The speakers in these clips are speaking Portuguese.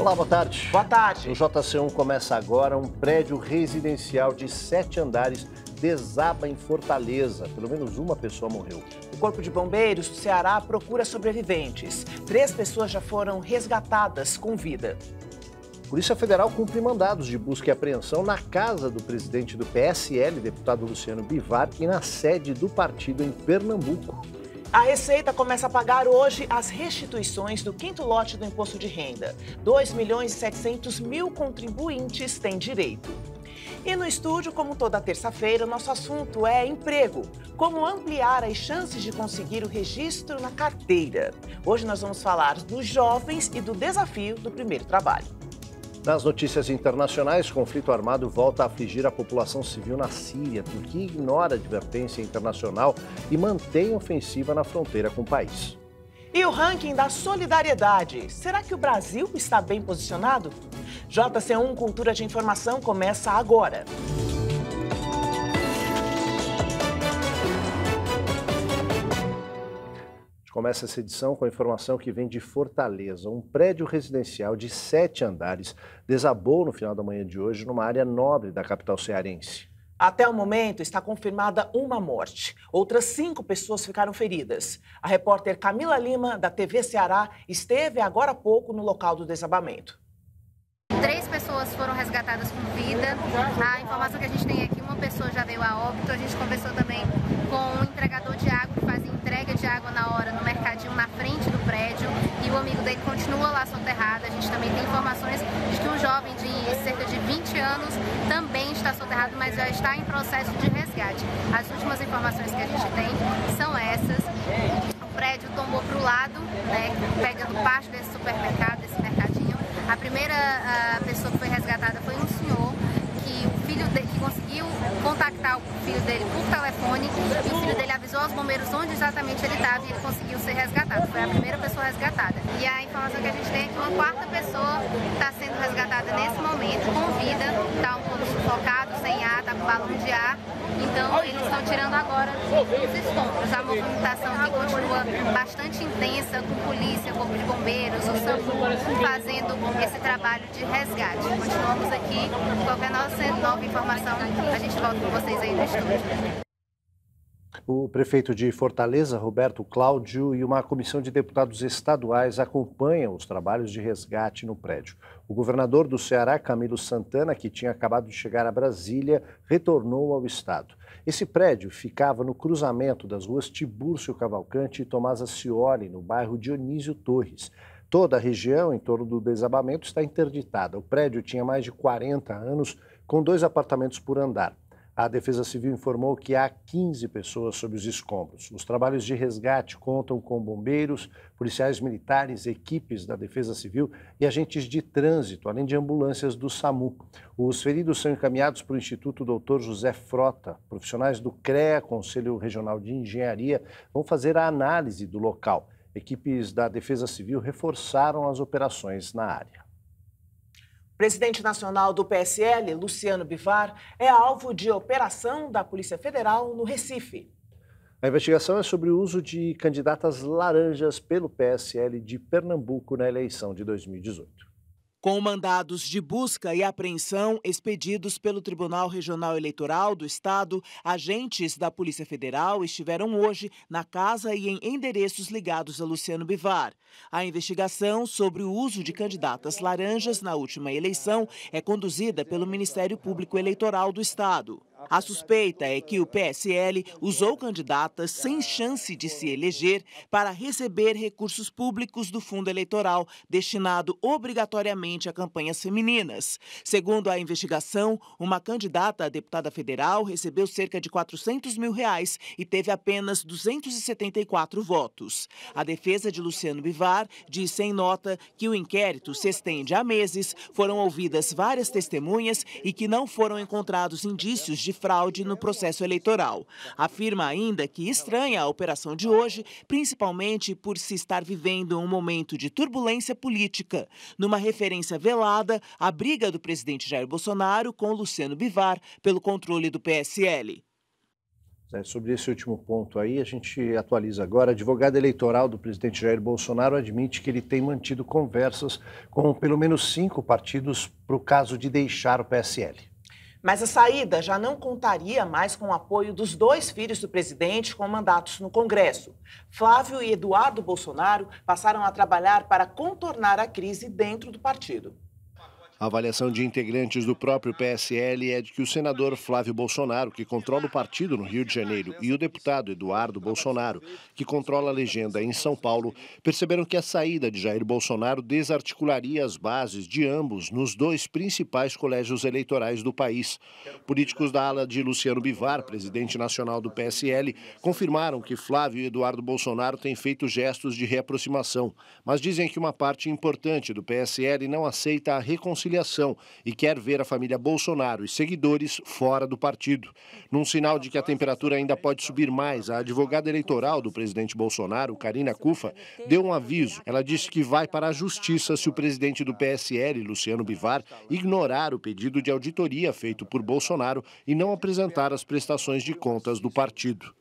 Olá, boa tarde. Boa tarde. O JC1 começa agora. Um prédio residencial de sete andares desaba em Fortaleza. Pelo menos uma pessoa morreu. O Corpo de Bombeiros do Ceará procura sobreviventes. Três pessoas já foram resgatadas com vida. Polícia Federal cumpre mandados de busca e apreensão na casa do presidente do PSL, deputado Luciano Bivar, e na sede do partido em Pernambuco. A Receita começa a pagar hoje as restituições do quinto lote do imposto de renda. 2 milhões e 700 mil contribuintes têm direito. E no estúdio, como toda terça-feira, nosso assunto é emprego. Como ampliar as chances de conseguir o registro na carteira. Hoje nós vamos falar dos jovens e do desafio do primeiro trabalho. Nas notícias internacionais, conflito armado volta a afligir a população civil na Síria. que ignora a advertência internacional e mantém ofensiva na fronteira com o país. E o ranking da solidariedade. Será que o Brasil está bem posicionado? JC1 Cultura de Informação começa agora. começa essa edição com a informação que vem de Fortaleza. Um prédio residencial de sete andares desabou no final da manhã de hoje numa área nobre da capital cearense. Até o momento está confirmada uma morte. Outras cinco pessoas ficaram feridas. A repórter Camila Lima, da TV Ceará, esteve agora há pouco no local do desabamento. Três pessoas foram resgatadas com vida. A informação que a gente tem é que uma pessoa já veio a óbito. A gente conversou também com o um entregador de água que faz de água na hora no mercadinho na frente do prédio e o amigo dele continua lá soterrado. A gente também tem informações de que um jovem de cerca de 20 anos também está soterrado, mas já está em processo de resgate. As últimas informações que a gente tem são essas. O prédio tombou para o lado, né, pegando parte desse supermercado, desse mercadinho. A primeira a ah, pessoa que foi resgatada foi um senhor filho dele, que conseguiu contactar o filho dele por telefone e o filho dele avisou aos bombeiros onde exatamente ele estava e ele conseguiu ser resgatado. Foi a primeira pessoa resgatada. E a informação que a gente tem é que uma quarta pessoa está sendo resgatada nesse momento, com vida, está um pouco sufocado, sem ar, está com balão de ar. Então estão tirando agora os escombros. A movimentação que continua bastante intensa com polícia, corpo de bombeiros, o SAMU, fazendo esse trabalho de resgate. Continuamos aqui. Qualquer nossa nova informação, a gente volta com vocês aí no estúdio. O prefeito de Fortaleza, Roberto Cláudio, e uma comissão de deputados estaduais acompanham os trabalhos de resgate no prédio. O governador do Ceará, Camilo Santana, que tinha acabado de chegar a Brasília, retornou ao estado. Esse prédio ficava no cruzamento das ruas Tibúrcio Cavalcante e Tomás Ascioli, no bairro Dionísio Torres. Toda a região em torno do desabamento está interditada. O prédio tinha mais de 40 anos, com dois apartamentos por andar. A Defesa Civil informou que há 15 pessoas sob os escombros. Os trabalhos de resgate contam com bombeiros, policiais militares, equipes da Defesa Civil e agentes de trânsito, além de ambulâncias do SAMU. Os feridos são encaminhados para o Instituto Dr. José Frota. Profissionais do CREA, Conselho Regional de Engenharia, vão fazer a análise do local. Equipes da Defesa Civil reforçaram as operações na área. Presidente nacional do PSL, Luciano Bivar, é alvo de operação da Polícia Federal no Recife. A investigação é sobre o uso de candidatas laranjas pelo PSL de Pernambuco na eleição de 2018. Com mandados de busca e apreensão expedidos pelo Tribunal Regional Eleitoral do Estado, agentes da Polícia Federal estiveram hoje na casa e em endereços ligados a Luciano Bivar. A investigação sobre o uso de candidatas laranjas na última eleição é conduzida pelo Ministério Público Eleitoral do Estado. A suspeita é que o PSL usou candidatas sem chance de se eleger para receber recursos públicos do fundo eleitoral, destinado obrigatoriamente a campanhas femininas. Segundo a investigação, uma candidata a deputada federal recebeu cerca de 400 mil reais e teve apenas 274 votos. A defesa de Luciano Bivar disse em nota que o inquérito se estende a meses, foram ouvidas várias testemunhas e que não foram encontrados indícios de de fraude no processo eleitoral. Afirma ainda que estranha a operação de hoje, principalmente por se estar vivendo um momento de turbulência política. Numa referência velada, à briga do presidente Jair Bolsonaro com Luciano Bivar pelo controle do PSL. É, sobre esse último ponto aí, a gente atualiza agora. advogado advogada eleitoral do presidente Jair Bolsonaro admite que ele tem mantido conversas com pelo menos cinco partidos para o caso de deixar o PSL. Mas a saída já não contaria mais com o apoio dos dois filhos do presidente com mandatos no Congresso. Flávio e Eduardo Bolsonaro passaram a trabalhar para contornar a crise dentro do partido. A avaliação de integrantes do próprio PSL é de que o senador Flávio Bolsonaro, que controla o partido no Rio de Janeiro, e o deputado Eduardo Bolsonaro, que controla a legenda em São Paulo, perceberam que a saída de Jair Bolsonaro desarticularia as bases de ambos nos dois principais colégios eleitorais do país. Políticos da ala de Luciano Bivar, presidente nacional do PSL, confirmaram que Flávio e Eduardo Bolsonaro têm feito gestos de reaproximação, mas dizem que uma parte importante do PSL não aceita a reconciliação e quer ver a família Bolsonaro e seguidores fora do partido. Num sinal de que a temperatura ainda pode subir mais, a advogada eleitoral do presidente Bolsonaro, Karina Cufa, deu um aviso. Ela disse que vai para a justiça se o presidente do PSL, Luciano Bivar, ignorar o pedido de auditoria feito por Bolsonaro e não apresentar as prestações de contas do partido.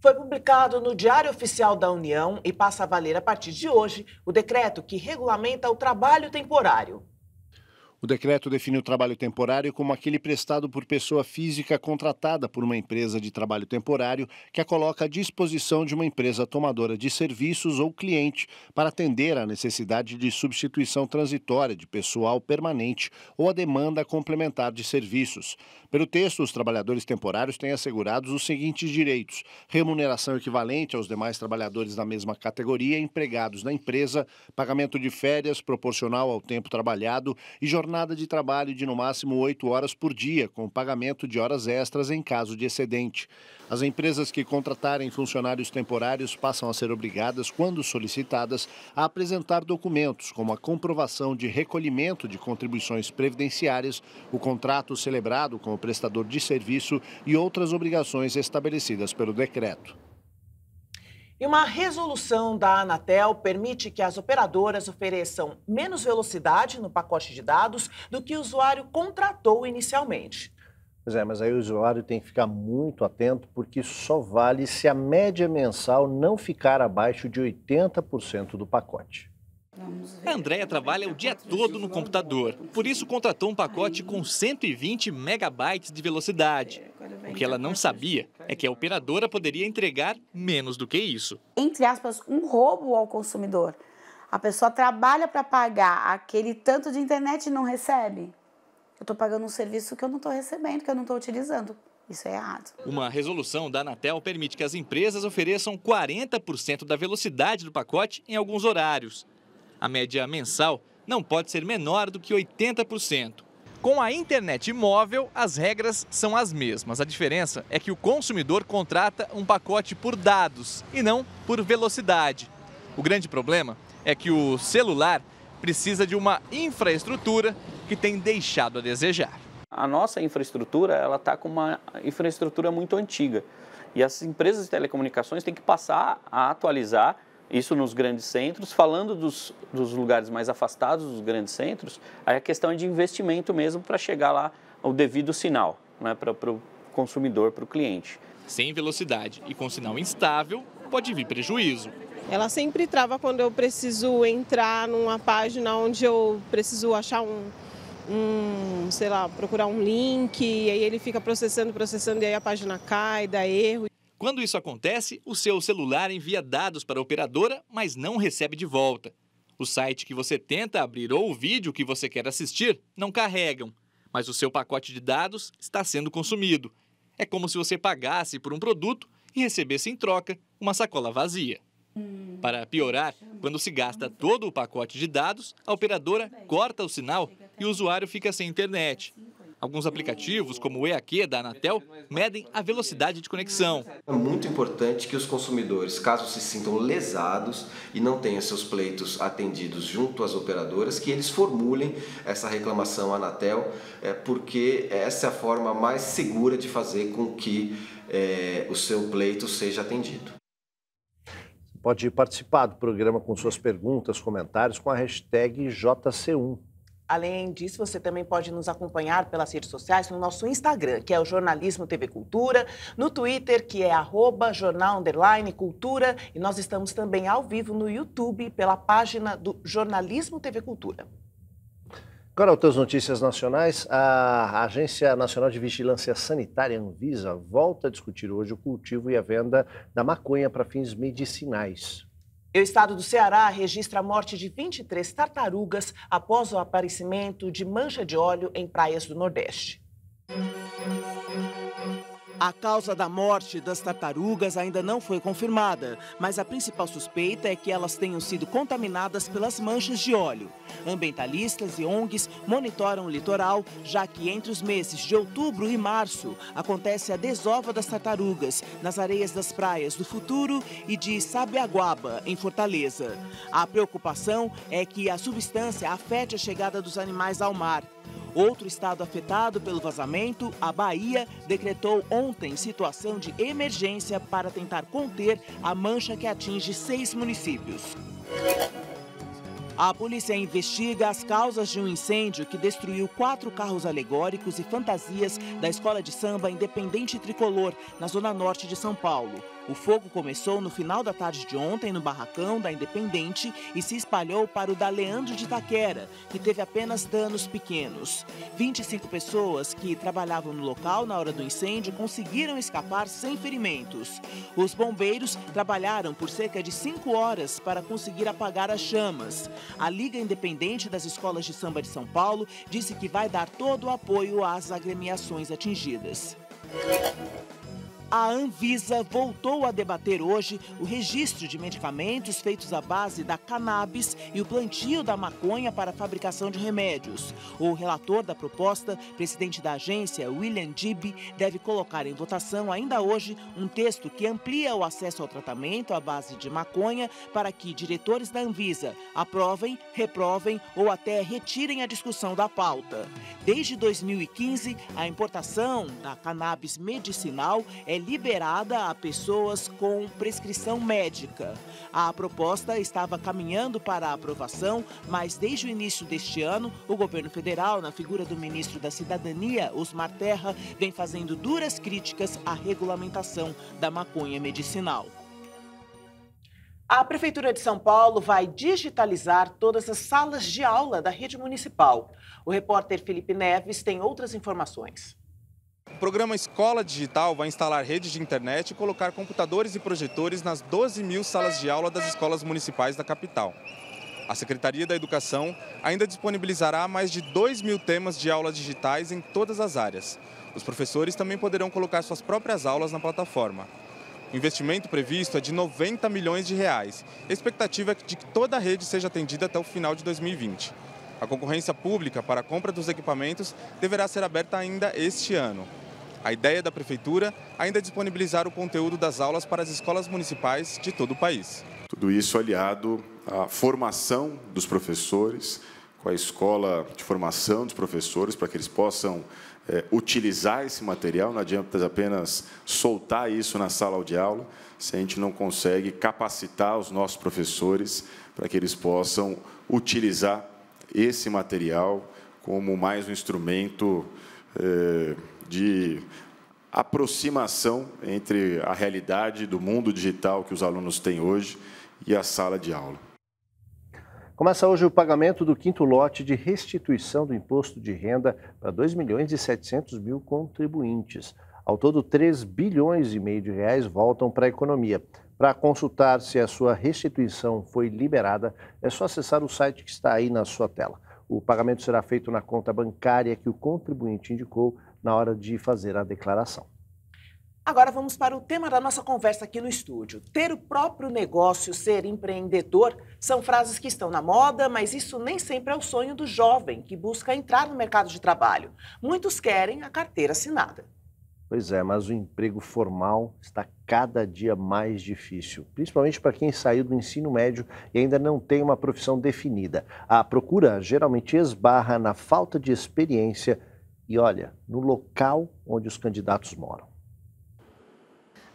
Foi publicado no Diário Oficial da União e passa a valer a partir de hoje o decreto que regulamenta o trabalho temporário. O decreto define o trabalho temporário como aquele prestado por pessoa física contratada por uma empresa de trabalho temporário que a coloca à disposição de uma empresa tomadora de serviços ou cliente para atender à necessidade de substituição transitória de pessoal permanente ou a demanda complementar de serviços. Pelo texto, os trabalhadores temporários têm assegurados os seguintes direitos: remuneração equivalente aos demais trabalhadores da mesma categoria empregados na empresa, pagamento de férias proporcional ao tempo trabalhado e jornada jornada de trabalho de no máximo 8 horas por dia, com pagamento de horas extras em caso de excedente. As empresas que contratarem funcionários temporários passam a ser obrigadas, quando solicitadas, a apresentar documentos, como a comprovação de recolhimento de contribuições previdenciárias, o contrato celebrado com o prestador de serviço e outras obrigações estabelecidas pelo decreto. E uma resolução da Anatel permite que as operadoras ofereçam menos velocidade no pacote de dados do que o usuário contratou inicialmente. Pois é, mas aí o usuário tem que ficar muito atento porque só vale se a média mensal não ficar abaixo de 80% do pacote. A Andrea trabalha o dia todo no computador, por isso contratou um pacote com 120 megabytes de velocidade. É, o que ela não tá sabia é que a operadora poderia entregar menos do que isso. Entre aspas, um roubo ao consumidor. A pessoa trabalha para pagar aquele tanto de internet e não recebe. Eu estou pagando um serviço que eu não estou recebendo, que eu não estou utilizando. Isso é errado. Uma resolução da Anatel permite que as empresas ofereçam 40% da velocidade do pacote em alguns horários. A média mensal não pode ser menor do que 80%. Com a internet móvel, as regras são as mesmas. A diferença é que o consumidor contrata um pacote por dados e não por velocidade. O grande problema é que o celular precisa de uma infraestrutura que tem deixado a desejar. A nossa infraestrutura ela está com uma infraestrutura muito antiga e as empresas de telecomunicações têm que passar a atualizar isso nos grandes centros. Falando dos, dos lugares mais afastados dos grandes centros, aí a questão é de investimento mesmo para chegar lá o devido sinal né, para o consumidor, para o cliente. Sem velocidade e com sinal instável, pode vir prejuízo. Ela sempre trava quando eu preciso entrar numa página onde eu preciso achar um, um sei lá, procurar um link, e aí ele fica processando, processando, e aí a página cai, dá erro. Quando isso acontece, o seu celular envia dados para a operadora, mas não recebe de volta. O site que você tenta abrir ou o vídeo que você quer assistir não carregam, mas o seu pacote de dados está sendo consumido. É como se você pagasse por um produto e recebesse em troca uma sacola vazia. Hum. Para piorar, quando se gasta todo o pacote de dados, a operadora corta o sinal e o usuário fica sem internet. Alguns aplicativos, como o EAQ da Anatel, medem a velocidade de conexão. É muito importante que os consumidores, caso se sintam lesados e não tenham seus pleitos atendidos junto às operadoras, que eles formulem essa reclamação à Anatel, é, porque essa é a forma mais segura de fazer com que é, o seu pleito seja atendido. Você pode participar do programa com suas perguntas, comentários com a hashtag JC1. Além disso, você também pode nos acompanhar pelas redes sociais no nosso Instagram, que é o Jornalismo TV Cultura, no Twitter, que é arroba jornal underline cultura, e nós estamos também ao vivo no YouTube pela página do Jornalismo TV Cultura. Agora, outras notícias nacionais. A Agência Nacional de Vigilância Sanitária, Anvisa, volta a discutir hoje o cultivo e a venda da maconha para fins medicinais. E o estado do Ceará registra a morte de 23 tartarugas após o aparecimento de mancha de óleo em praias do Nordeste. A causa da morte das tartarugas ainda não foi confirmada, mas a principal suspeita é que elas tenham sido contaminadas pelas manchas de óleo. Ambientalistas e ONGs monitoram o litoral, já que entre os meses de outubro e março acontece a desova das tartarugas nas areias das praias do Futuro e de Sabiaguaba, em Fortaleza. A preocupação é que a substância afete a chegada dos animais ao mar. Outro estado afetado pelo vazamento, a Bahia, decretou ontem situação de emergência para tentar conter a mancha que atinge seis municípios. A polícia investiga as causas de um incêndio que destruiu quatro carros alegóricos e fantasias da escola de samba Independente Tricolor, na zona norte de São Paulo. O fogo começou no final da tarde de ontem no barracão da Independente e se espalhou para o da Leandro de Itaquera, que teve apenas danos pequenos. 25 pessoas que trabalhavam no local na hora do incêndio conseguiram escapar sem ferimentos. Os bombeiros trabalharam por cerca de 5 horas para conseguir apagar as chamas. A Liga Independente das Escolas de Samba de São Paulo disse que vai dar todo o apoio às agremiações atingidas. A Anvisa voltou a debater hoje o registro de medicamentos feitos à base da cannabis e o plantio da maconha para a fabricação de remédios. O relator da proposta, presidente da agência, William Dib, deve colocar em votação ainda hoje um texto que amplia o acesso ao tratamento à base de maconha para que diretores da Anvisa aprovem, reprovem ou até retirem a discussão da pauta. Desde 2015, a importação da cannabis medicinal é liberada a pessoas com prescrição médica. A proposta estava caminhando para a aprovação, mas desde o início deste ano, o governo federal, na figura do ministro da Cidadania, Osmar Terra, vem fazendo duras críticas à regulamentação da maconha medicinal. A Prefeitura de São Paulo vai digitalizar todas as salas de aula da rede municipal. O repórter Felipe Neves tem outras informações. O programa Escola Digital vai instalar redes de internet e colocar computadores e projetores nas 12 mil salas de aula das escolas municipais da capital. A Secretaria da Educação ainda disponibilizará mais de 2 mil temas de aulas digitais em todas as áreas. Os professores também poderão colocar suas próprias aulas na plataforma. O investimento previsto é de 90 milhões de reais. A expectativa é de que toda a rede seja atendida até o final de 2020. A concorrência pública para a compra dos equipamentos deverá ser aberta ainda este ano. A ideia da prefeitura ainda é disponibilizar o conteúdo das aulas para as escolas municipais de todo o país. Tudo isso aliado à formação dos professores, com a escola de formação dos professores, para que eles possam é, utilizar esse material. Não adianta apenas soltar isso na sala de aula, se a gente não consegue capacitar os nossos professores para que eles possam utilizar esse material como mais um instrumento. É, de aproximação entre a realidade do mundo digital que os alunos têm hoje e a sala de aula. Começa hoje o pagamento do quinto lote de restituição do imposto de renda para 2 milhões e 700 mil contribuintes. Ao todo, 3 bilhões e meio de reais voltam para a economia. Para consultar se a sua restituição foi liberada, é só acessar o site que está aí na sua tela. O pagamento será feito na conta bancária que o contribuinte indicou na hora de fazer a declaração. Agora vamos para o tema da nossa conversa aqui no estúdio. Ter o próprio negócio, ser empreendedor, são frases que estão na moda, mas isso nem sempre é o sonho do jovem que busca entrar no mercado de trabalho. Muitos querem a carteira assinada. Pois é, mas o emprego formal está cada dia mais difícil, principalmente para quem saiu do ensino médio e ainda não tem uma profissão definida. A procura geralmente esbarra na falta de experiência e olha, no local onde os candidatos moram.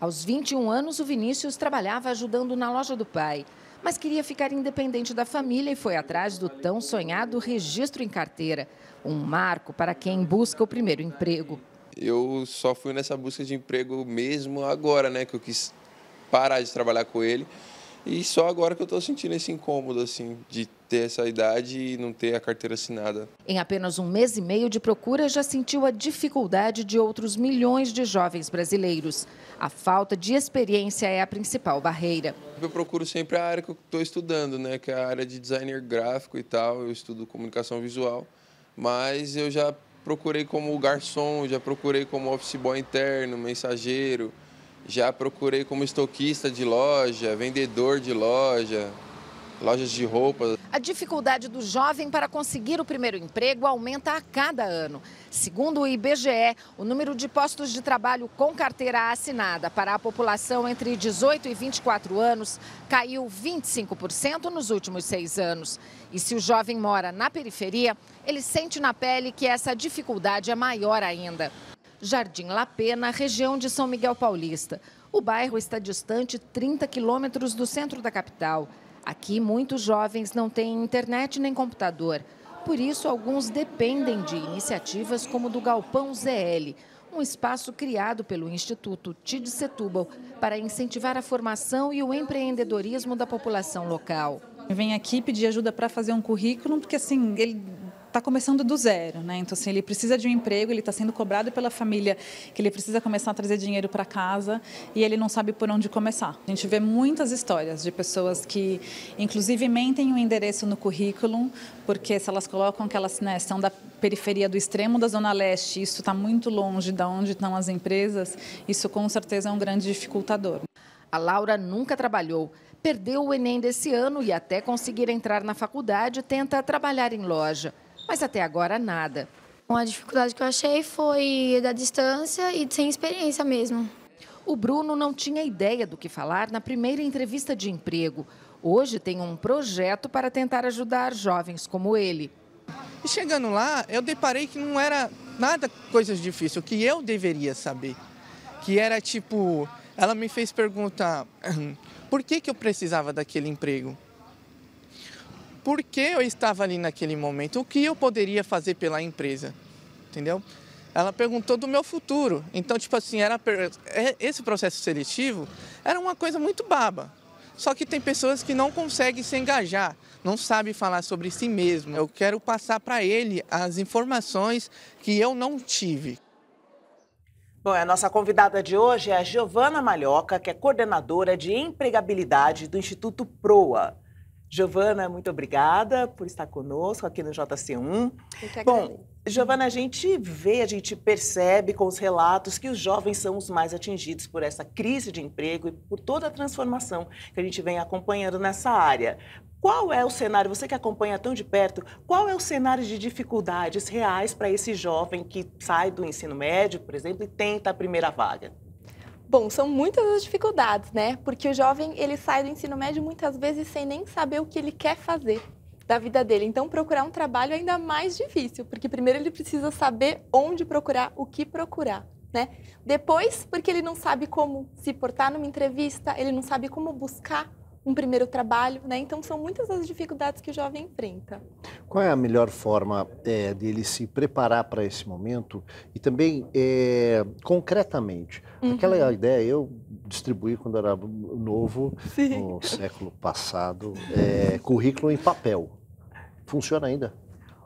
Aos 21 anos, o Vinícius trabalhava ajudando na loja do pai, mas queria ficar independente da família e foi atrás do tão sonhado registro em carteira um marco para quem busca o primeiro emprego. Eu só fui nessa busca de emprego mesmo agora, né? Que eu quis parar de trabalhar com ele e só agora que eu estou sentindo esse incômodo, assim, de ter essa idade e não ter a carteira assinada. Em apenas um mês e meio de procura, já sentiu a dificuldade de outros milhões de jovens brasileiros. A falta de experiência é a principal barreira. Eu procuro sempre a área que eu estou estudando, né? Que é a área de designer gráfico e tal. Eu estudo comunicação visual. Mas eu já procurei como garçom, já procurei como office boy interno, mensageiro já procurei como estoquista de loja, vendedor de loja, lojas de roupas. A dificuldade do jovem para conseguir o primeiro emprego aumenta a cada ano. Segundo o IBGE, o número de postos de trabalho com carteira assinada para a população entre 18 e 24 anos caiu 25% nos últimos seis anos. E se o jovem mora na periferia, ele sente na pele que essa dificuldade é maior ainda. Jardim Lapê, na região de São Miguel Paulista. O bairro está distante 30 quilômetros do centro da capital. Aqui, muitos jovens não têm internet nem computador. Por isso, alguns dependem de iniciativas como do Galpão ZL, um espaço criado pelo Instituto TID Setúbal para incentivar a formação e o empreendedorismo da população local. Vem venho aqui pedir ajuda para fazer um currículo, porque assim, ele está começando do zero, né? Então, assim, ele precisa de um emprego, ele está sendo cobrado pela família que ele precisa começar a trazer dinheiro para casa e ele não sabe por onde começar. A gente vê muitas histórias de pessoas que, inclusive, mentem o um endereço no currículo, porque se elas colocam que elas né, são da periferia do extremo da Zona Leste, isso está muito longe de onde estão as empresas, isso com certeza é um grande dificultador. A Laura nunca trabalhou. Perdeu o Enem desse ano e, até conseguir entrar na faculdade, tenta trabalhar em loja. Mas até agora nada. Bom, a dificuldade que eu achei foi da distância e sem experiência mesmo. O Bruno não tinha ideia do que falar na primeira entrevista de emprego. Hoje tem um projeto para tentar ajudar jovens como ele. chegando lá, eu deparei que não era nada coisas difíceis, o que eu deveria saber. Que era tipo, ela me fez perguntar por que, que eu precisava daquele emprego por que eu estava ali naquele momento, o que eu poderia fazer pela empresa, entendeu? Ela perguntou do meu futuro. Então, tipo assim, era é, esse processo seletivo era uma coisa muito baba. Só que tem pessoas que não conseguem se engajar, não sabe falar sobre si mesmo. Eu quero passar para ele as informações que eu não tive. Bom, a nossa convidada de hoje é a Giovana Malhoca, que é coordenadora de empregabilidade do Instituto Proa. Giovana, muito obrigada por estar conosco aqui no JC1. Bom, Giovana, a gente vê, a gente percebe com os relatos que os jovens são os mais atingidos por essa crise de emprego e por toda a transformação que a gente vem acompanhando nessa área. Qual é o cenário, você que acompanha tão de perto, qual é o cenário de dificuldades reais para esse jovem que sai do ensino médio, por exemplo, e tenta a primeira vaga? Bom, são muitas as dificuldades, né? Porque o jovem ele sai do ensino médio muitas vezes sem nem saber o que ele quer fazer da vida dele. Então, procurar um trabalho é ainda mais difícil, porque primeiro ele precisa saber onde procurar, o que procurar. Né? Depois, porque ele não sabe como se portar numa entrevista, ele não sabe como buscar um primeiro trabalho, né? Então são muitas as dificuldades que o jovem enfrenta. Qual é a melhor forma é, dele se preparar para esse momento e também é, concretamente? Uhum. Aquela ideia eu distribuí quando era novo, Sim. no século passado, é, currículo em papel. Funciona ainda?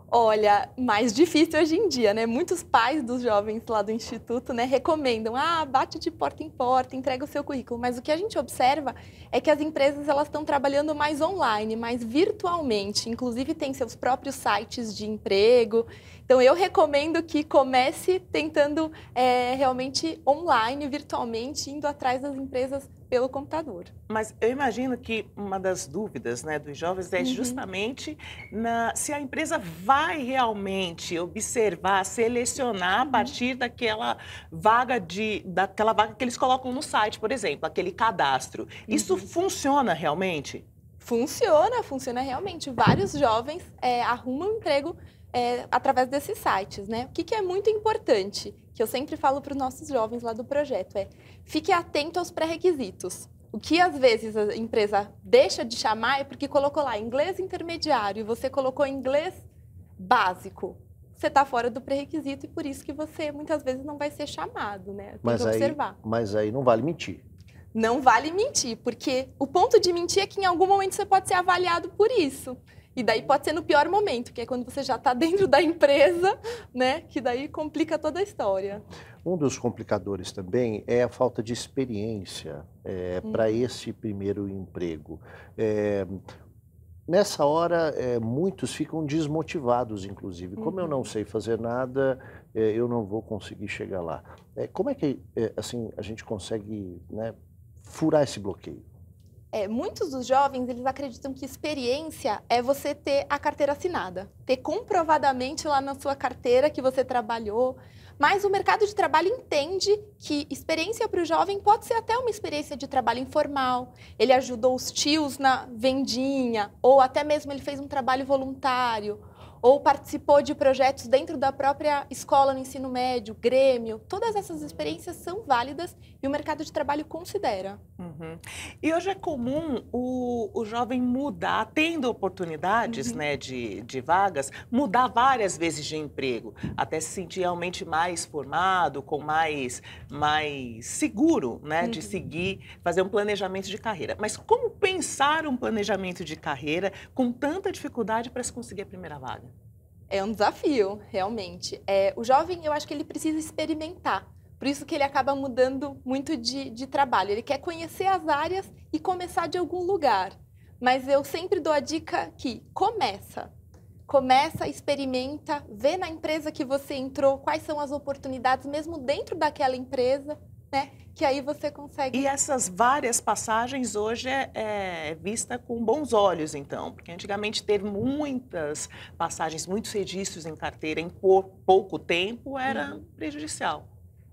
Olha, mais difícil hoje em dia, né? Muitos pais dos jovens lá do instituto, né, recomendam: "Ah, bate de porta em porta, entrega o seu currículo". Mas o que a gente observa é que as empresas elas estão trabalhando mais online, mais virtualmente, inclusive tem seus próprios sites de emprego. Então eu recomendo que comece tentando é, realmente online, virtualmente, indo atrás das empresas pelo computador. Mas eu imagino que uma das dúvidas né, dos jovens é uhum. justamente na, se a empresa vai realmente observar, selecionar uhum. a partir daquela vaga de daquela vaga que eles colocam no site, por exemplo, aquele cadastro. Uhum. Isso funciona realmente? Funciona, funciona realmente. Vários jovens é, arrumam um emprego é, através desses sites, né? O que, que é muito importante, que eu sempre falo para os nossos jovens lá do projeto, é fique atento aos pré-requisitos. O que às vezes a empresa deixa de chamar é porque colocou lá inglês intermediário e você colocou inglês básico. Você está fora do pré-requisito e por isso que você muitas vezes não vai ser chamado, né? Tem mas que observar. mas aí não vale mentir. Não vale mentir, porque o ponto de mentir é que em algum momento você pode ser avaliado por isso. E daí pode ser no pior momento, que é quando você já está dentro da empresa, né? Que daí complica toda a história. Um dos complicadores também é a falta de experiência é, hum. para esse primeiro emprego. É, nessa hora, é, muitos ficam desmotivados, inclusive. Como eu não uhum. sei fazer nada, é, eu não vou conseguir chegar lá. É, como é que é, assim a gente consegue né, furar esse bloqueio? é, muitos dos jovens eles acreditam que experiência é você ter a carteira assinada, ter comprovadamente lá na sua carteira que você trabalhou. Mas o mercado de trabalho entende que experiência para o jovem pode ser até uma experiência de trabalho informal. Ele ajudou os tios na vendinha, ou até mesmo ele fez um trabalho voluntário, ou participou de projetos dentro da própria escola no ensino médio, Grêmio. Todas essas experiências são válidas e o mercado de trabalho considera. Uhum. E hoje é comum o, o jovem mudar, tendo oportunidades uhum. né, de, de vagas, mudar várias vezes de emprego, até se sentir realmente mais formado, com mais, mais seguro né, uhum. de seguir, fazer um planejamento de carreira. Mas como pensar um planejamento de carreira com tanta dificuldade para se conseguir a primeira vaga? É um desafio, realmente. É, o jovem, eu acho que ele precisa experimentar. Por isso que ele acaba mudando muito de, de trabalho. Ele quer conhecer as áreas e começar de algum lugar. Mas eu sempre dou a dica que começa. Começa, experimenta, vê na empresa que você entrou quais são as oportunidades, mesmo dentro daquela empresa, né? Que aí você consegue. E essas várias passagens hoje é, é, é vista com bons olhos, então, porque antigamente ter muitas passagens, muitos registros em carteira em pouco tempo era uhum. prejudicial.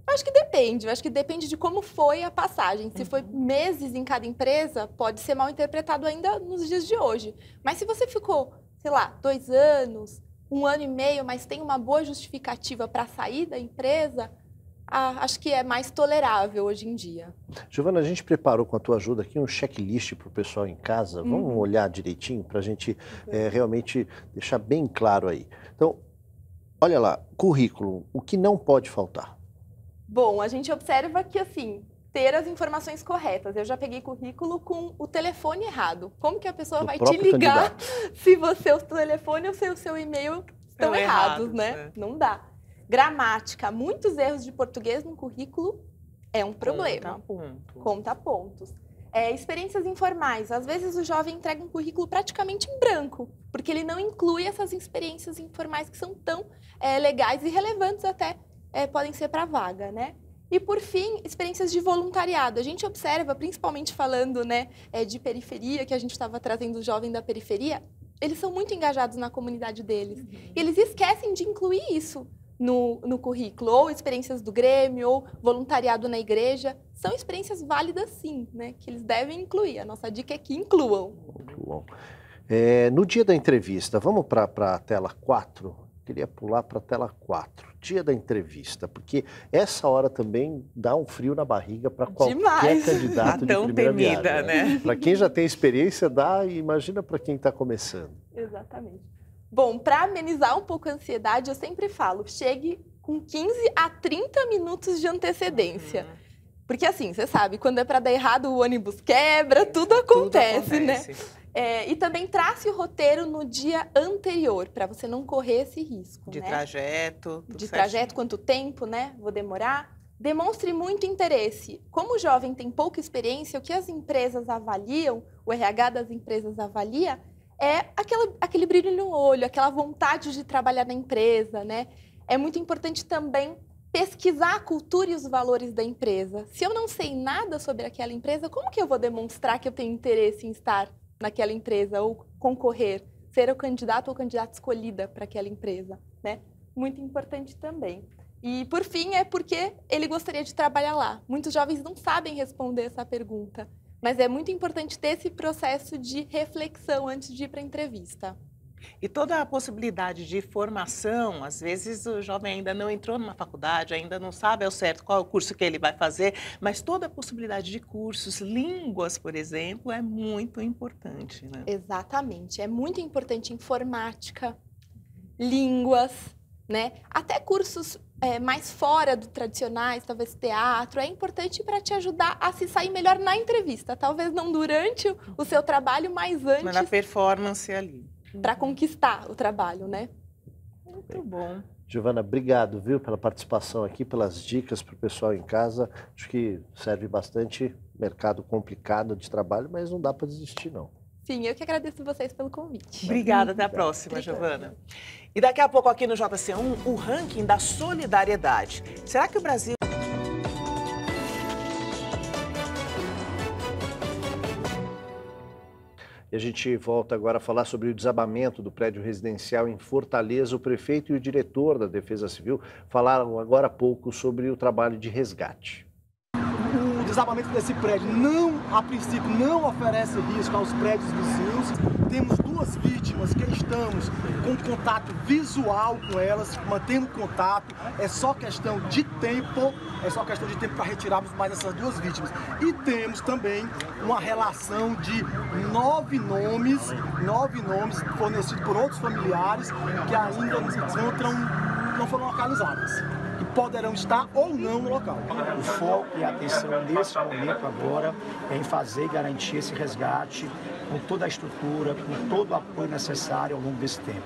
acho que depende, acho que depende de como foi a passagem. Se foi uhum. meses em cada empresa, pode ser mal interpretado ainda nos dias de hoje. Mas se você ficou, sei lá, dois anos, um ano e meio, mas tem uma boa justificativa para sair da empresa, ah, acho que é mais tolerável hoje em dia. Giovana, a gente preparou com a tua ajuda aqui um checklist para o pessoal em casa. Hum. Vamos uhum. olhar direitinho para a gente uhum. é, realmente deixar bem claro aí. Então, olha lá, currículo, o que não pode faltar? Bom, a gente observa que assim, ter as informações corretas. Eu já peguei currículo com o telefone errado. Como que a pessoa Do vai te ligar candidato. se você, o telefone ou se o seu e-mail estão errados, errados, né? né? Não dá. Gramática, muitos erros de português no currículo é um problema. Conta pontos. Conta pontos. É, experiências informais. Às vezes o jovem entrega um currículo praticamente em branco, porque ele não inclui essas experiências informais que são tão é, legais e relevantes até é, podem ser para vaga, né? E por fim, experiências de voluntariado. A gente observa, principalmente falando né, é, de periferia, que a gente estava trazendo o jovem da periferia, eles são muito engajados na comunidade deles. Uhum. E eles esquecem de incluir isso no, no currículo, ou experiências do Grêmio, ou voluntariado na igreja, são experiências válidas sim, né? Que eles devem incluir. A nossa dica é que incluam. Incluam. É, no dia da entrevista, vamos para a tela 4? Queria pular para a tela 4 dia da entrevista, porque essa hora também dá um frio na barriga para qualquer Demais. candidato tá tão de primeira temida, viagem, né? né? para quem já tem experiência, dá e imagina para quem está começando. Exatamente. Bom, para amenizar um pouco a ansiedade, eu sempre falo, chegue com 15 a 30 minutos de antecedência. Uhum. Porque assim, você sabe, quando é para dar errado, o ônibus quebra, é, tudo acontece, tudo acontece. né? É, e também trace o roteiro no dia anterior, para você não correr esse risco. De né? trajeto. De trajeto, quanto tempo, né? Vou demorar. Demonstre muito interesse. Como o jovem tem pouca experiência, o que as empresas avaliam, o RH das empresas avalia, é aquela, aquele brilho no olho, aquela vontade de trabalhar na empresa, né? É muito importante também pesquisar a cultura e os valores da empresa. Se eu não sei nada sobre aquela empresa, como que eu vou demonstrar que eu tenho interesse em estar naquela empresa ou concorrer, ser o candidato ou candidata escolhida para aquela empresa, né? Muito importante também. E por fim é porque ele gostaria de trabalhar lá. Muitos jovens não sabem responder essa pergunta. Mas é muito importante ter esse processo de reflexão antes de ir para a entrevista. E toda a possibilidade de formação, às vezes o jovem ainda não entrou numa faculdade, ainda não sabe ao certo qual o curso que ele vai fazer, mas toda a possibilidade de cursos, línguas, por exemplo, é muito importante, né? Exatamente. É muito importante informática, línguas, né? Até cursos é, mais fora do tradicionais, talvez teatro, é importante para te ajudar a se sair melhor na entrevista. Talvez não durante o seu trabalho, mas antes. Mas na performance ali. Para conquistar o trabalho, né? Muito bom. Giovana, obrigado, viu, pela participação aqui, pelas dicas para o pessoal em casa. Acho que serve bastante mercado complicado de trabalho, mas não dá para desistir, não. Sim, eu que agradeço vocês pelo convite. Obrigada, até a próxima, Giovana. E daqui a pouco aqui no JC1, o ranking da solidariedade. Será que o Brasil E a gente volta agora a falar sobre o desabamento do prédio residencial em Fortaleza. O prefeito e o diretor da Defesa Civil falaram agora há pouco sobre o trabalho de resgate. O desabamento desse prédio não a princípio não oferece risco aos prédios vizinhos. Temos duas vítimas que estamos com contato visual com elas, mantendo contato. É só questão de tempo, é só questão de tempo para retirarmos mais essas duas vítimas. E temos também uma relação de nove nomes, nove nomes fornecidos por outros familiares que ainda não encontram, não foram localizadas poderão estar ou não no local. O foco e a atenção nesse momento agora é em fazer e garantir esse resgate com toda a estrutura, com todo o apoio necessário ao longo desse tempo.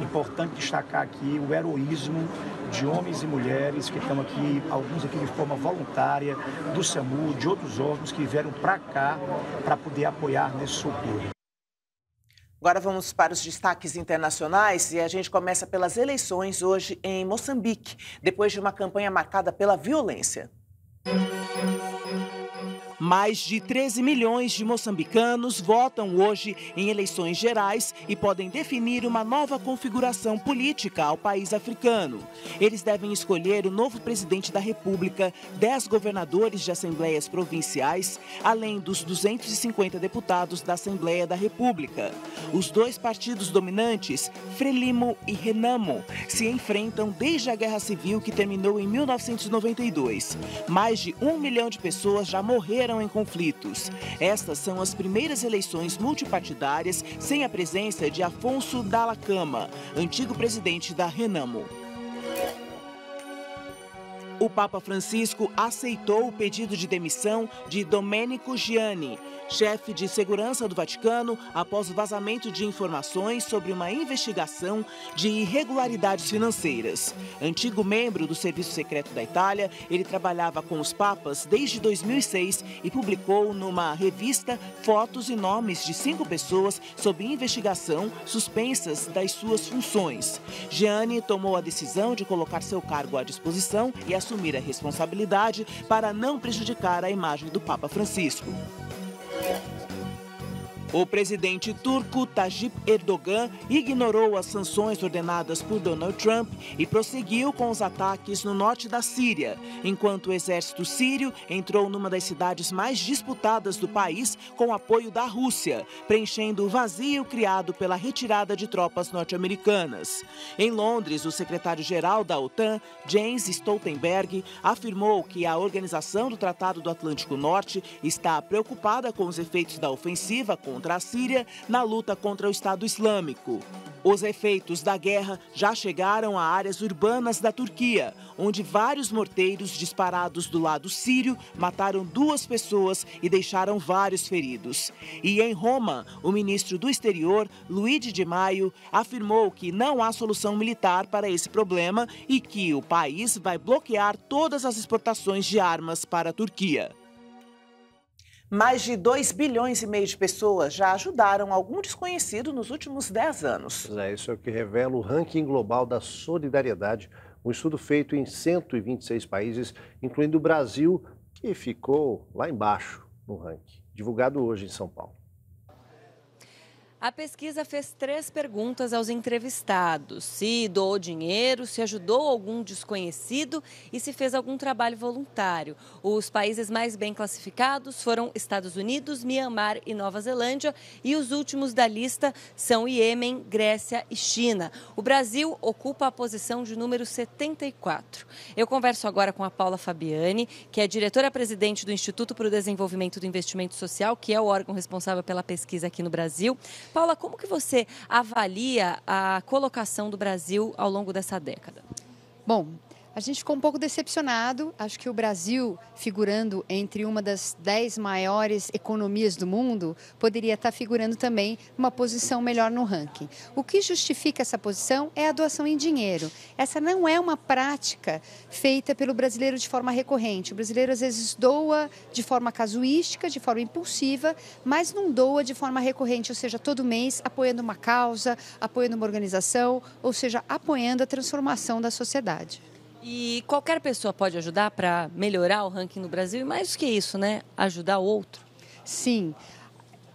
Importante destacar aqui o heroísmo de homens e mulheres que estão aqui, alguns aqui de forma voluntária, do SAMU, de outros órgãos que vieram para cá para poder apoiar nesse socorro. Agora vamos para os destaques internacionais e a gente começa pelas eleições hoje em Moçambique, depois de uma campanha marcada pela violência. Mais de 13 milhões de moçambicanos votam hoje em eleições gerais e podem definir uma nova configuração política ao país africano. Eles devem escolher o novo presidente da República, 10 governadores de assembleias provinciais, além dos 250 deputados da Assembleia da República. Os dois partidos dominantes, Frelimo e Renamo, se enfrentam desde a Guerra Civil que terminou em 1992. Mais de um milhão de pessoas já morreram entraram em conflitos. Estas são as primeiras eleições multipartidárias sem a presença de Afonso Dalacama, antigo presidente da Renamo. O Papa Francisco aceitou o pedido de demissão de Domenico Gianni, chefe de segurança do Vaticano, após o vazamento de informações sobre uma investigação de irregularidades financeiras. Antigo membro do Serviço Secreto da Itália, ele trabalhava com os papas desde 2006 e publicou numa revista fotos e nomes de cinco pessoas sob investigação suspensas das suas funções. Gianni tomou a decisão de colocar seu cargo à disposição e assumir a responsabilidade para não prejudicar a imagem do Papa Francisco. O presidente turco Tajip Erdogan ignorou as sanções ordenadas por Donald Trump e prosseguiu com os ataques no norte da Síria, enquanto o exército sírio entrou numa das cidades mais disputadas do país com apoio da Rússia, preenchendo o vazio criado pela retirada de tropas norte-americanas. Em Londres, o secretário-geral da OTAN, James Stoltenberg, afirmou que a organização do Tratado do Atlântico Norte está preocupada com os efeitos da ofensiva contra contra a Síria na luta contra o Estado Islâmico. Os efeitos da guerra já chegaram a áreas urbanas da Turquia, onde vários morteiros disparados do lado sírio mataram duas pessoas e deixaram vários feridos. E em Roma, o ministro do Exterior, Luigi Di Maio, afirmou que não há solução militar para esse problema e que o país vai bloquear todas as exportações de armas para a Turquia. Mais de 2 bilhões e meio de pessoas já ajudaram algum desconhecido nos últimos 10 anos. É, isso é o que revela o ranking global da solidariedade, um estudo feito em 126 países, incluindo o Brasil, que ficou lá embaixo no ranking, divulgado hoje em São Paulo. A pesquisa fez três perguntas aos entrevistados: se doou dinheiro, se ajudou algum desconhecido e se fez algum trabalho voluntário. Os países mais bem classificados foram Estados Unidos, Mianmar e Nova Zelândia, e os últimos da lista são Iêmen, Grécia e China. O Brasil ocupa a posição de número 74. Eu converso agora com a Paula Fabiani, que é diretora-presidente do Instituto para o Desenvolvimento do Investimento Social, que é o órgão responsável pela pesquisa aqui no Brasil. Paula, como que você avalia a colocação do Brasil ao longo dessa década? Bom, a gente ficou um pouco decepcionado. Acho que o Brasil, figurando entre uma das dez maiores economias do mundo, poderia estar figurando também uma posição melhor no ranking. O que justifica essa posição é a doação em dinheiro. Essa não é uma prática feita pelo brasileiro de forma recorrente. O brasileiro às vezes doa de forma casuística, de forma impulsiva, mas não doa de forma recorrente, ou seja, todo mês apoiando uma causa, apoiando uma organização, ou seja, apoiando a transformação da sociedade. E qualquer pessoa pode ajudar para melhorar o ranking no Brasil e mais do que isso, né? Ajudar o outro. Sim.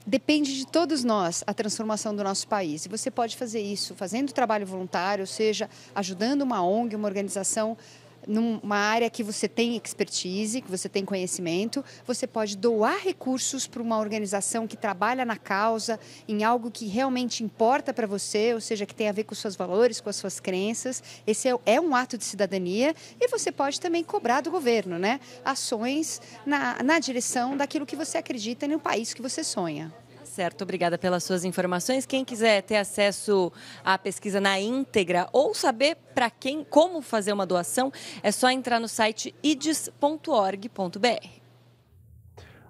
Depende de todos nós a transformação do nosso país. E você pode fazer isso fazendo trabalho voluntário, ou seja, ajudando uma ONG, uma organização numa área que você tem expertise, que você tem conhecimento, você pode doar recursos para uma organização que trabalha na causa, em algo que realmente importa para você, ou seja, que tem a ver com seus valores, com as suas crenças. Esse é, é um ato de cidadania e você pode também cobrar do governo, né? Ações na, na direção daquilo que você acredita e no país que você sonha certo, obrigada pelas suas informações. Quem quiser ter acesso à pesquisa na íntegra ou saber para quem, como fazer uma doação, é só entrar no site ides.org.br.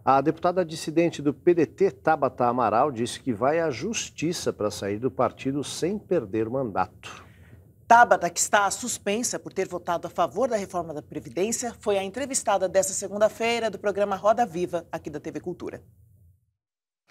A deputada dissidente do PDT, Tabata Amaral, disse que vai à justiça para sair do partido sem perder o mandato. Tabata, que está suspensa por ter votado a favor da reforma da Previdência, foi a entrevistada desta segunda-feira do programa Roda Viva, aqui da TV Cultura.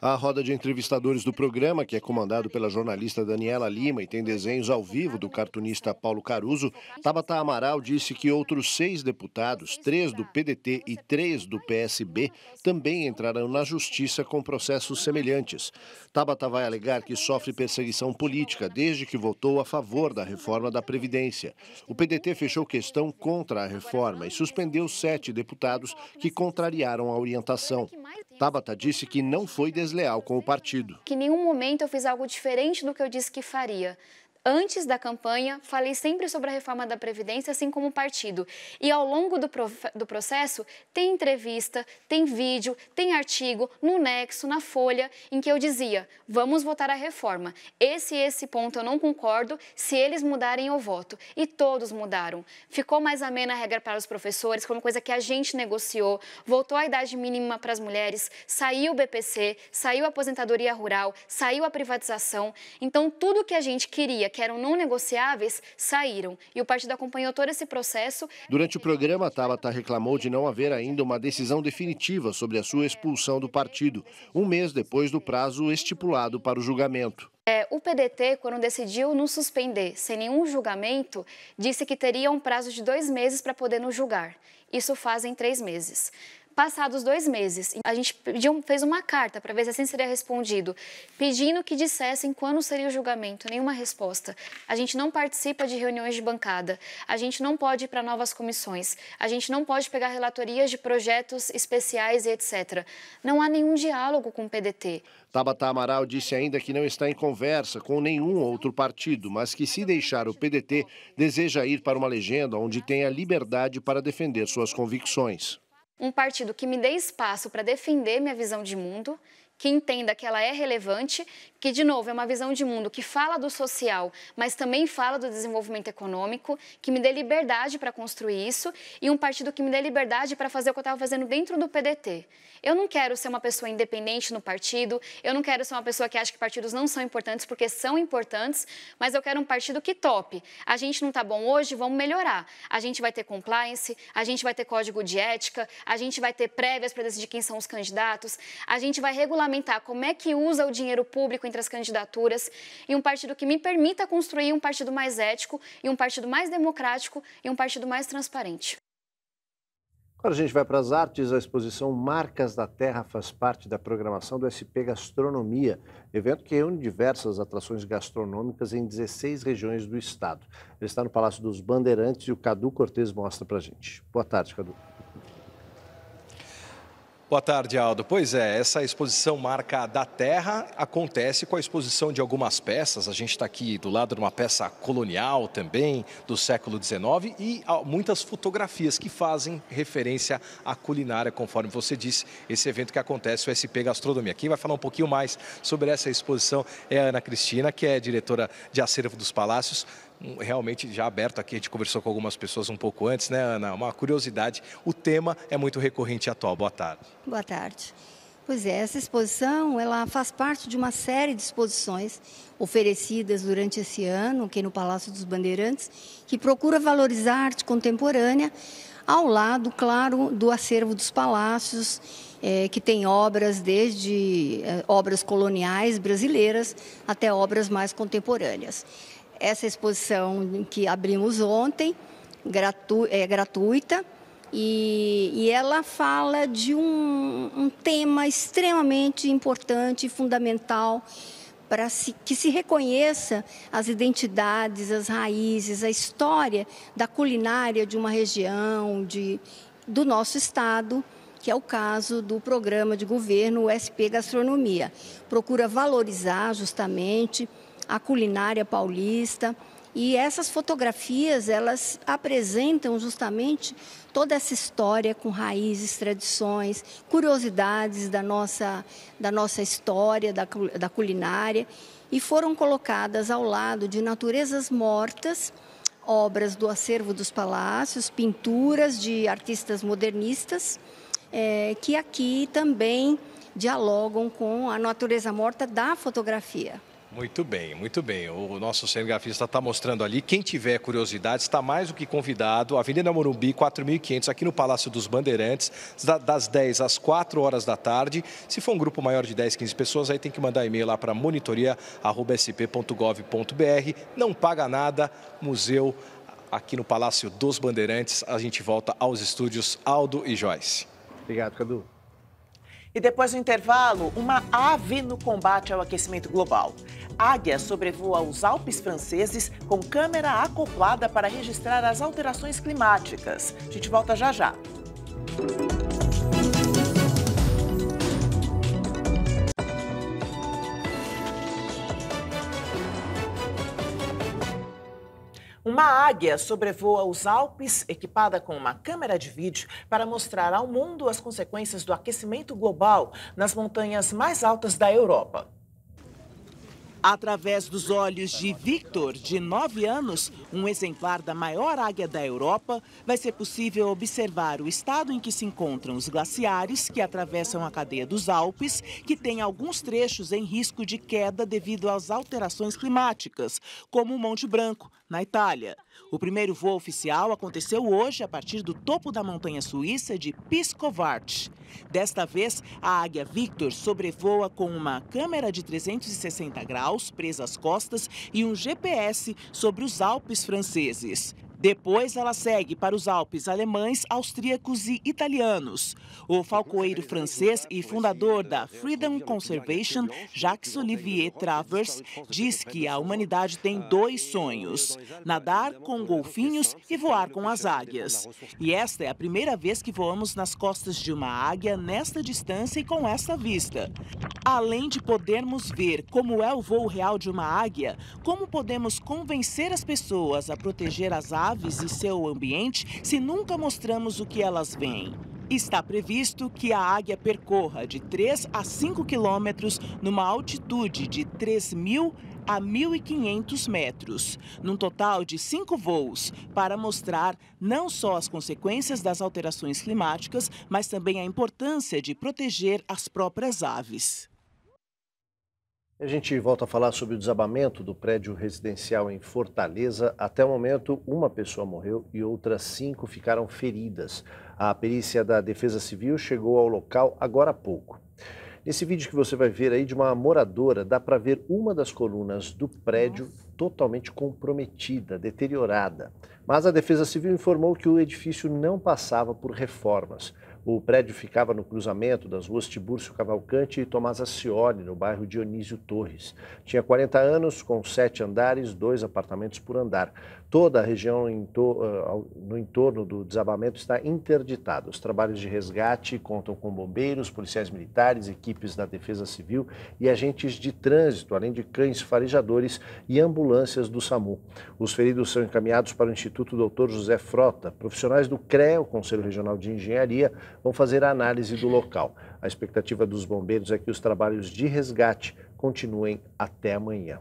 A roda de entrevistadores do programa, que é comandado pela jornalista Daniela Lima e tem desenhos ao vivo do cartunista Paulo Caruso, Tabata Amaral disse que outros seis deputados, três do PDT e três do PSB, também entrarão na justiça com processos semelhantes. Tabata vai alegar que sofre perseguição política desde que votou a favor da reforma da Previdência. O PDT fechou questão contra a reforma e suspendeu sete deputados que contrariaram a orientação. Tabata disse que não foi desleal com o partido. Que em nenhum momento eu fiz algo diferente do que eu disse que faria antes da campanha, falei sempre sobre a reforma da Previdência, assim como o partido. E ao longo do, do processo, tem entrevista, tem vídeo, tem artigo no Nexo, na Folha, em que eu dizia: vamos votar a reforma. Esse e esse ponto eu não concordo, se eles mudarem, eu voto. E todos mudaram. Ficou mais amena a regra para os professores, como uma coisa que a gente negociou, voltou a idade mínima para as mulheres, saiu o BPC, saiu a aposentadoria rural, saiu a privatização. Então, tudo que a gente queria que eram não negociáveis saíram. E o partido acompanhou todo esse processo. Durante o programa, Tabata reclamou de não haver ainda uma decisão definitiva sobre a sua expulsão do partido, um mês depois do prazo estipulado para o julgamento. É, o PDT, quando decidiu nos suspender sem nenhum julgamento, disse que teria um prazo de dois meses para poder nos julgar. Isso fazem três meses. Passados dois meses, a gente pediu, fez uma carta para ver se assim seria respondido, pedindo que dissessem quando seria o julgamento, nenhuma resposta. A gente não participa de reuniões de bancada, a gente não pode ir para novas comissões, a gente não pode pegar relatorias de projetos especiais e etc. Não há nenhum diálogo com o PDT. Tabata Amaral disse ainda que não está em conversa com nenhum outro partido, mas que se deixar o PDT, deseja ir para uma legenda onde tenha liberdade para defender suas convicções um partido que me dê espaço para defender minha visão de mundo, que entenda que ela é relevante, que, de novo, é uma visão de mundo que fala do social, mas também fala do desenvolvimento econômico, que me dê liberdade para construir isso e um partido que me dê liberdade para fazer o que eu estava fazendo dentro do PDT. Eu não quero ser uma pessoa independente no partido, eu não quero ser uma pessoa que acha que partidos não são importantes, porque são importantes, mas eu quero um partido que tope. A gente não está bom hoje, vamos melhorar. A gente vai ter compliance, a gente vai ter código de ética, a gente vai ter prévias para decidir quem são os candidatos, a gente vai regulamentar como é que usa o dinheiro público entre as candidaturas e um partido que me permita construir um partido mais ético e um partido mais democrático e um partido mais transparente. Agora a gente vai para as artes. A exposição Marcas da Terra faz parte da programação do SP Gastronomia, evento que reúne diversas atrações gastronômicas em 16 regiões do estado. Ele está no Palácio dos Bandeirantes e o Cadu Cortes mostra para a gente. Boa tarde, Cadu. Boa tarde, Aldo. Pois é, essa exposição Marca da Terra acontece com a exposição de algumas peças. A gente está aqui do lado de uma peça colonial também, do século XIX, e muitas fotografias que fazem referência à culinária, conforme você disse, esse evento que acontece, o SP Gastronomia. Quem vai falar um pouquinho mais sobre essa exposição é a Ana Cristina, que é diretora de Acervo dos Palácios realmente já aberto aqui, a gente conversou com algumas pessoas um pouco antes, né, Ana? Uma curiosidade. O tema é muito recorrente atual. Boa tarde. Boa tarde. Pois é, essa exposição ela faz parte de uma série de exposições oferecidas durante esse ano aqui no Palácio dos Bandeirantes, que procura valorizar a arte contemporânea ao lado, claro, do acervo dos palácios, é, que tem obras desde é, obras coloniais brasileiras até obras mais contemporâneas. Essa exposição que abrimos ontem, gratu é gratuita, e, e, ela fala de um, um tema extremamente importante e fundamental para se, que se reconheça as identidades, as raízes, a história da culinária de uma região, de, do nosso estado, que é o caso do programa de governo SP Gastronomia. Procura valorizar justamente a culinária paulista. E essas fotografias, elas apresentam justamente toda essa história com raízes, tradições, curiosidades da nossa, da nossa história, da, da culinária, e foram colocadas ao lado de naturezas mortas, obras do acervo dos palácios, pinturas de artistas modernistas, é, que aqui também dialogam com a natureza morta da fotografia. Muito bem, muito bem. O nosso cinegrafista está mostrando ali. Quem tiver curiosidade está mais do que convidado. Avenida Morumbi, 4.500, aqui no Palácio dos Bandeirantes, das 10 às 4 horas da tarde. Se for um grupo maior de 10, 15 pessoas, aí tem que mandar e-mail lá para monitoria.sp.gov.br. Não paga nada, museu aqui no Palácio dos Bandeirantes. A gente volta aos estúdios Aldo e Joyce. Obrigado, Cadu. E depois do intervalo, uma ave no combate ao aquecimento global. Águia sobrevoa os Alpes franceses com câmera acoplada para registrar as alterações climáticas. A gente volta já já. Uma águia sobrevoa os Alpes equipada com uma câmera de vídeo para mostrar ao mundo as consequências do aquecimento global nas montanhas mais altas da Europa. Através dos olhos de Victor, de 9 anos, um exemplar da maior águia da Europa, vai ser possível observar o estado em que se encontram os glaciares que atravessam a cadeia dos Alpes, que tem alguns trechos em risco de queda devido às alterações climáticas, como o Monte Branco, na Itália. O primeiro voo oficial aconteceu hoje a partir do topo da montanha suíça de Piscovart. Desta vez, a Águia Victor sobrevoa com uma câmera de 360 graus presa às costas e um GPS sobre os Alpes franceses. Depois ela segue para os Alpes alemães, austríacos e italianos. O falcoeiro francês e fundador da Freedom Conservation, Jacques Olivier Travers, diz que a humanidade tem dois sonhos: nadar com golfinhos e voar com as águias. E esta é a primeira vez que voamos nas costas de uma águia nesta distância e com esta vista. Além de podermos ver como é o voo real de uma águia, como podemos convencer as pessoas a proteger as águias aves e seu ambiente se nunca mostramos o que elas veem. Está previsto que a águia percorra de 3 a 5 quilômetros numa altitude de 3 mil a 1.500 metros, num total de cinco voos, para mostrar não só as consequências das alterações climáticas, mas também a importância de proteger as próprias aves. A gente volta a falar sobre o desabamento do prédio residencial em Fortaleza. Até o momento, uma pessoa morreu e outras cinco ficaram feridas. A perícia da Defesa Civil chegou ao local agora há pouco. Nesse vídeo que você vai ver aí de uma moradora, dá para ver uma das colunas do prédio Nossa. totalmente comprometida, deteriorada. Mas a Defesa Civil informou que o edifício não passava por reformas. O prédio ficava no cruzamento das ruas Tibúrcio Cavalcante e Tomás Ascioli, no bairro Dionísio Torres. Tinha 40 anos, com sete andares, dois apartamentos por andar. Toda a região eh, no entorno do desabamento está interditada. Os trabalhos de resgate contam com bombeiros, policiais militares, equipes da Defesa Civil e agentes de trânsito, além de cães farejadores e ambulâncias do SAMU. Os feridos são encaminhados para o Instituto Doutor José Frota. Profissionais do CREA, o Conselho Regional de Engenharia, vão fazer a análise do local. A expectativa dos bombeiros é que os trabalhos de resgate continuem até amanhã.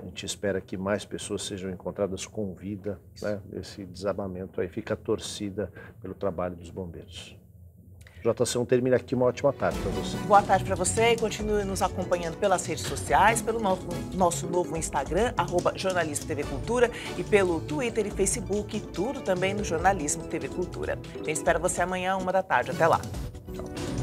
A gente espera que mais pessoas sejam encontradas com vida. Né? Esse desabamento aí fica torcida pelo trabalho dos bombeiros. JC1 termina aqui. Uma ótima tarde para você. Boa tarde para você e continue nos acompanhando pelas redes sociais, pelo nosso, nosso novo Instagram, arroba Jornalismo TV Cultura, e pelo Twitter e Facebook, tudo também no Jornalismo TV Cultura. A gente espera você amanhã, uma da tarde. Até lá. Tchau.